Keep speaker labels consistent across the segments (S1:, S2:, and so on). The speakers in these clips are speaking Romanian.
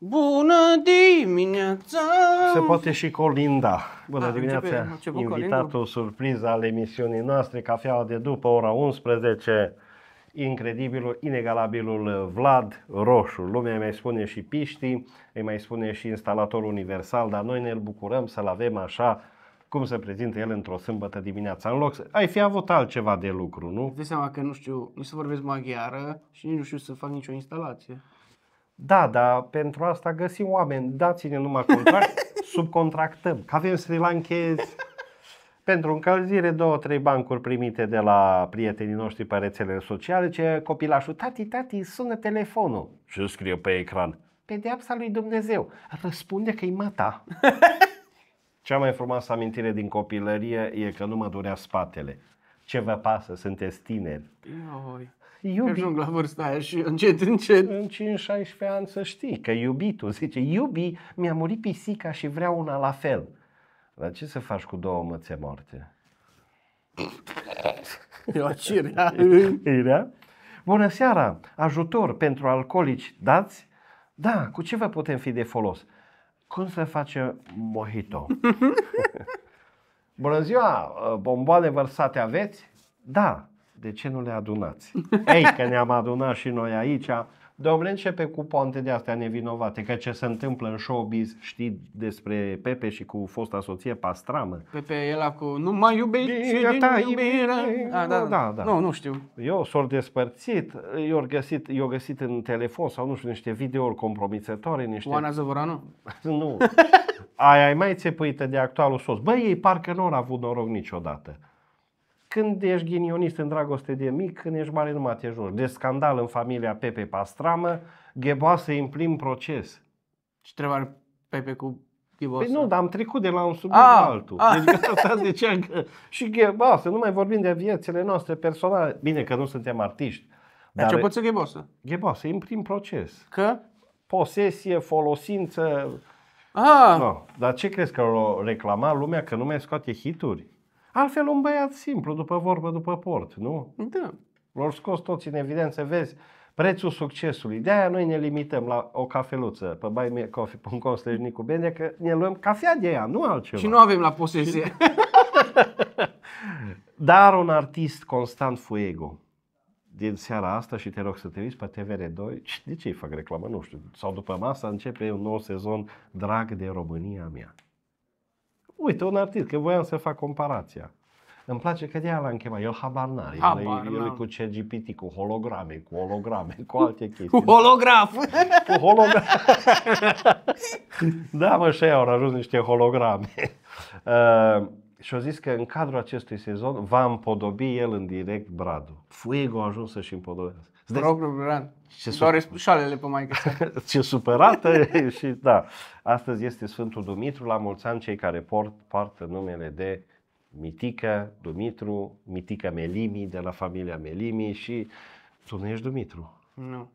S1: Bună dimineața! Se poate
S2: și Colinda. Bună A, ah, dimineața! Începe, începe invitatul Colindu. surpriză al emisiunii noastre, cafeaua de după ora 11, incredibilul, inegalabilul Vlad Roșu. Lumea îi mai spune și piștii, îi mai spune și instalator universal, dar noi ne bucurăm să-l avem așa cum se prezintă el într-o sâmbătă dimineața. În loc să... Ai fi avut altceva de lucru, nu? Îți seama că nu știu, nu să vorbesc maghiară și nici nu știu să fac nicio instalație. Da, dar pentru asta găsim oameni. Dați-ne numai contract, subcontractăm. Că avem Sri Lankezi pentru încălzire, două, trei bancuri primite de la prietenii noștri pe rețelele sociale, ce copilașul, tati, tati, sună telefonul. Și scrie pe ecran, pedeapsa lui Dumnezeu, răspunde că-i mata. Cea mai frumoasă amintire din copilărie e că nu mă durea spatele. Ce vă pasă, sunteți tineri.
S1: Ioi. Iubi. Ajung la vârsta aia și încet, încet. În 5-16 ani să știi
S2: că iubitul zice, iubi, mi-a murit pisica și vreau una la fel. Dar ce să faci cu două mățe moarte?
S1: E o cirea.
S2: E Bună seara! Ajutor pentru alcoolici dați? Da, cu ce vă putem fi de folos? Cum să face mojito? Bună ziua! Bomboane vărsate aveți? Da de ce nu le adunați? Ei, că ne-am adunat și noi aici. Domnule, începe cu ponte de astea nevinovate, că ce se întâmplă în showbiz, știi despre Pepe și cu fosta soție Pastramă.
S1: Pepe e la cu, nu mai iubești din ta, iubire. Da, da, da, da. Nu, nu
S2: știu. Eu s-au despărțit, eu găsit, eu găsit în telefon sau nu știu, niște videouri compromițătoare, niște... Oana Zăvoranu? nu. Aia e mai țepuită de actualul sos. Băi, ei parcă nu au avut noroc niciodată. Când ești ghinionist în dragoste de mic, când ești mare numai te jur. De scandal în familia Pepe Pastramă, gheboasă în prim proces. Și trebuie Pepe cu gheboasă. Păi nu, dar am trecut de la un subiect ah, la altul. A. Ah. Deci gata, de ce că... Și gheboasă, nu mai vorbim de viețile noastre personale. Bine că nu suntem artiști.
S1: Deci dar ce poți să gheboasă?
S2: Gheboasă, în prim proces. Că? Posesie, folosință... Ah. No. Dar ce crezi că o reclama lumea că nu mai scoate hituri? Altfel un băiat simplu, după vorbă, după port, nu? Da. L-au scos toți în evidență, vezi, prețul succesului. De-aia noi ne limităm la o cafeluță pe buymecoffee.com slash Nicu Bende, că ne luăm cafea de ea, nu altceva. Și nu
S1: avem la posesie.
S2: Dar un artist constant fuego din seara asta și te rog să te uiți pe TVR2, de ce îi fac reclamă, nu știu, sau după masa începe un nou sezon drag de România mea. Uite, un artist, că voiam să fac comparația. Îmi place că de aia l-am chemat, el habar n-are. el, el, el cu CGPT, cu holograme, cu holograme, cu alte chestii. Cu holograf! Cu holograf! da, mă, și au ajuns niște holograme. Uh, și au zis că în cadrul acestui sezon va împodobi el în direct Bradu. Fuego a ajuns să-și împodobească. Vă rog,
S1: Rugran, ce doare spușoalele pe maică
S2: Ce supărată și da, astăzi este Sfântul Dumitru, la mulți ani cei care port, poartă numele de Mitică, Dumitru, Mitică Melimi, de la familia Melimi și tu nu ești Dumitru. Nu.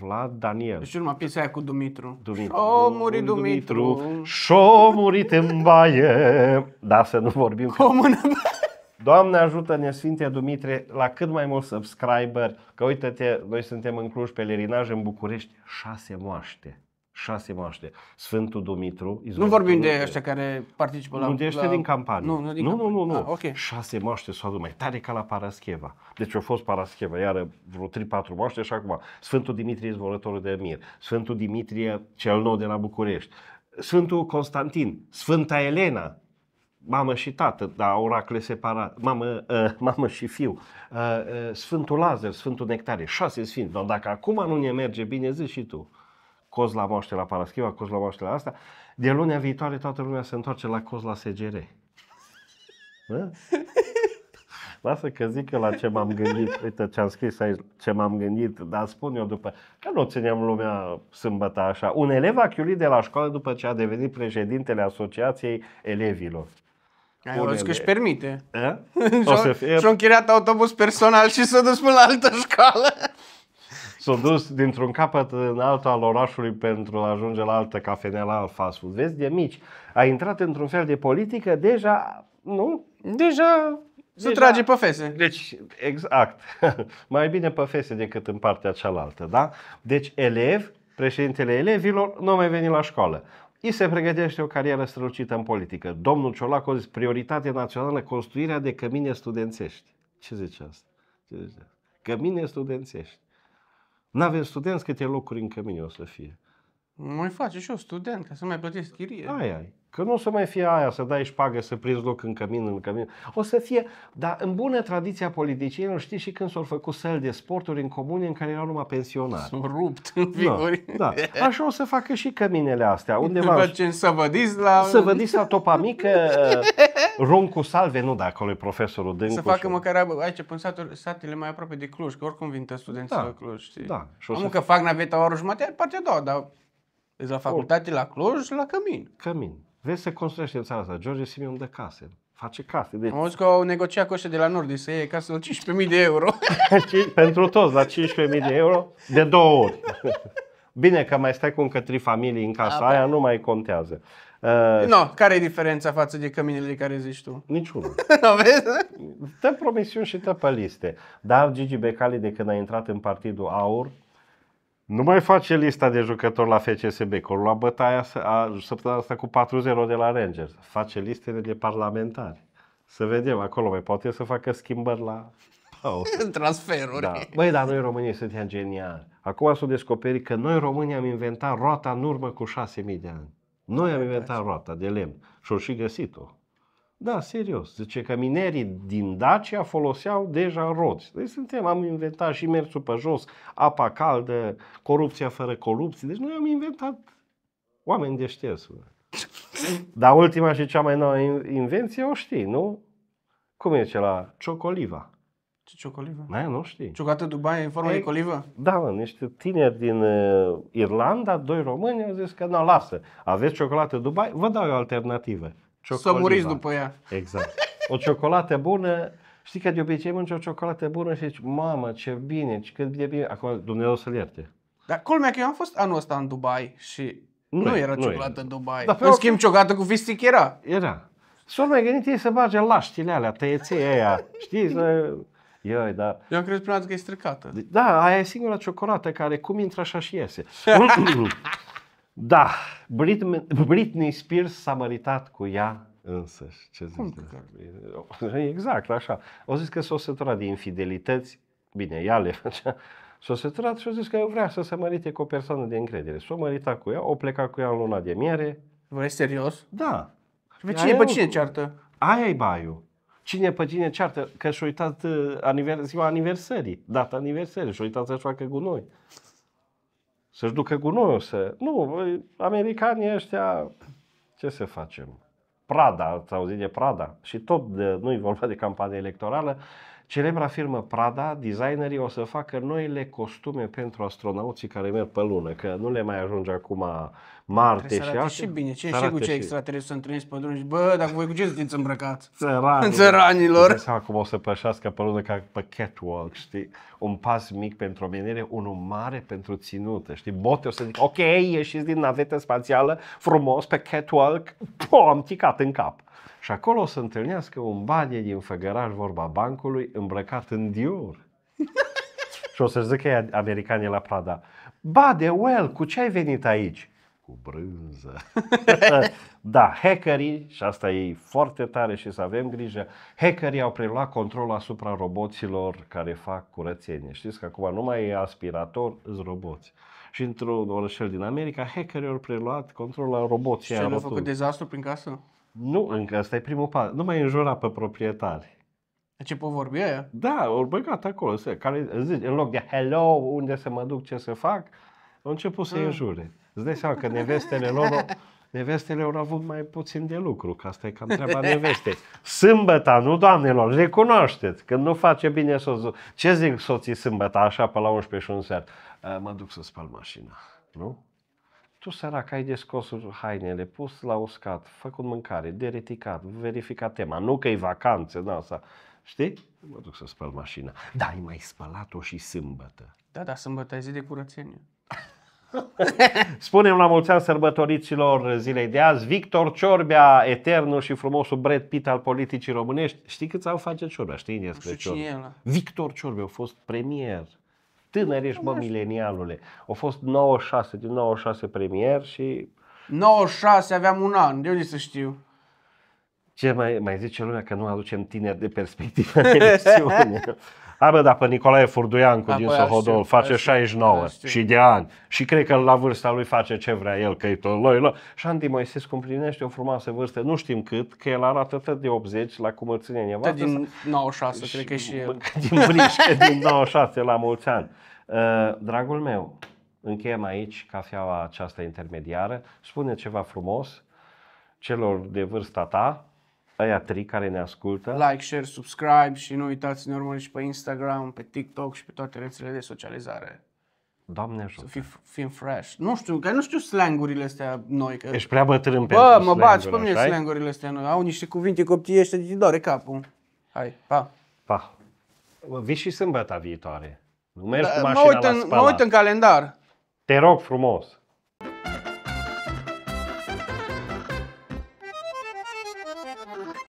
S2: Vlad Daniel. Și
S1: deci urma piesa aia cu Dumitru. Dumitru. O murit Dumitru.
S2: Dumitru. Și-o murit în baie. Da, să nu vorbim. Cu o mână. Doamne ajută-ne, Sfinte Dumitre, la cât mai mulți subscriberi, că uite-te, noi suntem în Cluj, pelerinaj, în București, șase moaște șase moaște. Sfântul Dumitru. Nu vorbim de ăștia
S1: care participă la... Nu, de ăștia la... din campanie. Nu, nu, din nu, nu, nu,
S2: nu. Ah, okay. Șase moaște s-au adus, mai tare ca la Parascheva. Deci a fost Parascheva, iară vreo 3-4 moaște și acum Sfântul Dimitrie Izvorătorul de Mir, Sfântul Dimitrie cel nou de la București, Sfântul Constantin, Sfânta Elena, mamă și tată, dar oracle separat, mamă, uh, mamă și fiu, uh, uh, Sfântul Lazar, Sfântul Nectare, șase sfinți, dar dacă acum nu ne merge bine, zici și tu. Coz la moaște la Paraschiva, coz la moaște la asta, de lunea viitoare toată lumea se întoarce la coz la SGR. Lasă că zic eu la ce m-am gândit, uite ce am scris aici, ce m-am gândit, dar spun eu după, că nu țineam lumea sâmbătă așa. Un elev a de la școală după ce a devenit președintele Asociației Elevilor.
S1: Ai că își permite. și au fie... închiriat autobuz personal și s au dus până la altă școală.
S2: s au dus dintr-un capăt în altul al orașului pentru a ajunge la altă cafenea, la fast food. Vezi, de mici. A intrat într-un fel de politică, deja,
S1: nu? Deja
S2: se deja... trage pe fese. Deci, exact. Mai bine pe fese decât în partea cealaltă, da? Deci, elev, președintele elevilor, nu mai veni la școală îi se pregătește o carieră strălucită în politică. Domnul Ciolacu a zis, prioritate națională, construirea de cămine studențești. Ce zice asta? Ce zice asta? Cămine studențești. N-avem studenți câte locuri în cămine o să fie.
S1: Mai face și eu student, ca să mai plătesc chirie. Ai,
S2: ai. Că nu o să mai fie aia să dai șpagă, să prinzi loc în cămin, în cămin. O să fie, dar în bună tradiția politicienilor, știi și când s-au făcut săli de sporturi în comune în care erau numai pensionari. S-au rupt în Da, da. Așa o să facă și căminele astea. Undeva... Facem
S1: să vădiți la... Să vădiți
S2: la topa mică, uh, cu Salve, nu, da, acolo e profesorul Dâncu. Să facă
S1: și... măcar aici, până satul, satele mai aproape de Cluj, că oricum vin toți studenții da, la Cluj, știi? Da. Și o să... că fac naveta o oră jumătate, partea a doua, dar deci la facultate, la Cluj și la Cămin. Cămin. Vezi, să construiește în țara asta. George Simion de case. Face case. Deci... Am auzit că au negociat cu de la Nord deci să iei casă la 15.000 de euro. Pentru toți, la 15.000 de euro, de două ori. Bine că mai stai cu încă trei
S2: familii în casa A, aia, nu mai contează. Uh, no,
S1: care e diferența față de căminele de care zici tu?
S2: Niciunul. Dă promisiuni și dă pe liste. Dar Gigi Becali, de când a intrat în Partidul Aur, nu mai face lista de jucători la FCSB, că la bătaia a, săptămâna asta cu 4-0 de la Rangers. Face listele de parlamentari. Să vedem, acolo mai poate să facă schimbări la
S1: În Transferuri. Da.
S2: Băi, dar noi românii suntem geniali. Acum s-o descoperit că noi românii am inventat roata în urmă cu 6.000 de ani. Noi am inventat roata de lemn și-o și găsit-o. Da, serios. Zice că minerii din Dacia foloseau deja roți. Deci suntem, am inventat și mersul pe jos, apa caldă, corupția fără corupție. Deci noi am inventat oameni deștepți. Dar ultima și cea mai nouă invenție o știi, nu? Cum e ce la ciocoliva?
S1: Ce ciocoliva? Da, nu știi. Ciocată Dubai în formă Ei, de colivă?
S2: Da, mă, niște tineri din uh, Irlanda, doi români, au zis că nu, lasă, aveți ciocolată Dubai, vă dau o alternativă să muriți după ea. Exact. O ciocolată bună, știi că de obicei mânci o ciocolată bună și zici, mamă, ce bine, ce cât de bine. Acum Dumnezeu să-l ierte. Dar
S1: culmea că eu am fost anul ăsta în Dubai și nu, nu era nu ciocolată era. în Dubai. Dar în schimb,
S2: ciocolată cu fistic era. Era. Și mai gândit ei să bage laștile alea, tăieții aia, știi? Să... Ioi, da. Eu am crezut prima dată că e stricată. Da, aia e singura ciocolată care cum intră așa și iese. Da, Britney, Britney Spears s-a măritat cu ea însăși. Ce zici? Exact, așa. O zis că s a săturat de infidelități. Bine, ea le făcea. S-a săturat și a zis că vrea să se mărite cu o persoană de încredere. S-a măritat cu ea, o pleca cu ea în luna de miere. Vrei serios? Da.
S1: Pe cine, pe cine ceartă?
S2: Aia i baiul. Cine pe cine ceartă? Că și-a uitat uh, anivers- ziua aniversării, data aniversării și-a uitat să-și facă gunoi. Să-și ducă gunoiul să... Nu, americanii ăștia, ce să facem? Prada, ați auzit de Prada? Și tot de, nu i vorba de campanie electorală, Celebra firmă Prada, designerii o să facă noile costume pentru astronauții care merg pe lună, că nu le mai ajunge acum Marte și alte. și bine, ce și cu ce
S1: extraterestri să întâlnești pe drum și bă, dacă voi cu ce sunteți îmbrăcați? Țăranilor. Țăranilor.
S2: Seama cum o să pășească pe lună ca pe catwalk, știi? Un pas mic pentru omenire, unul mare pentru ținută, știi? Bote o să zic, ok, ieșiți din navetă spațială, frumos, pe catwalk, po, am ticat în cap și acolo o să întâlnească un banie din făgăraș vorba bancului îmbrăcat în Dior. și o să zică americanii la Prada, ba de well, cu ce ai venit aici? Cu brânză. da, hackerii, și asta e foarte tare și să avem grijă, hackerii au preluat controlul asupra roboților care fac curățenie. Știți că acum nu mai e aspirator, îți roboți. Și într-un orășel din America, hackerii au preluat controlul la roboții. Și nu au făcut dezastru prin casă? Nu încă, ăsta e primul pas. Nu mai înjura pe proprietari. A deci pot vorbi aia? Da, au băgat acolo, se, care zici, în loc de hello, unde să mă duc, ce să fac, au început să-i ah. înjure. Îți dai seama că nevestele lor nevestele au avut mai puțin de lucru, că asta e cam treaba nevestei. Sâmbăta, nu doamnelor, recunoașteți, când nu face bine soțul. Ce zic soții sâmbăta, așa, pe la 11 și un seară? Eh, mă duc să spăl mașina, nu? Tu, sărac, ai descos hainele, pus la uscat, făcut mâncare, dereticat, verificat tema. Nu că e vacanțe, da, asta. Știi? Mă duc să spăl mașina. Da, ai mai spălat-o și sâmbătă.
S1: Da, da, sâmbătă e zi de curățenie.
S2: Spunem la mulți ani sărbătoriților zilei de azi, Victor Ciorbea, eternul și frumosul Brad Pitt al politicii românești. Știi câți au face Ciorbea? Știi despre Ciorbea? Victor Ciorbea a fost premier tânărești, mă, milenialule. Au fost 96, din 96 premier și...
S1: 96 aveam un an, de
S2: unde să știu? Ce mai, mai zice lumea că nu aducem tineri de perspectivă în emisiune? bă, dar pe Nicolae Furduiancu da, din Sohodol face 69 știu. și de ani și cred că la vârsta lui face ce vrea el, că e tot loi, Și Andy Moisescu împlinește o frumoasă vârstă, nu știm cât, că el arată tot de 80 la cum îl ține nevastă. din
S1: 96, și, cred că și el. Din
S2: brișcă, din 96 la mulți ani. Uh, dragul meu, încheiem aici cafeaua aceasta intermediară, spune ceva frumos celor de vârsta ta, aia trei care ne
S1: ascultă. Like, share, subscribe și nu uitați să ne urmăriți și pe Instagram, pe TikTok și pe toate rețelele de socializare. Doamne ajută. Să fii, fim fresh. Nu știu, că nu știu slangurile astea noi. Că... Ești prea bătrân pe Bă, mă bați pe mine așa? slangurile astea noi. Au niște cuvinte coptiește, te doare capul. Hai, pa.
S2: Pa. Vii și sâmbăta viitoare. Nu mergi da, cu mașina mă uit în, la Mă uit în
S1: calendar.
S2: Te rog frumos.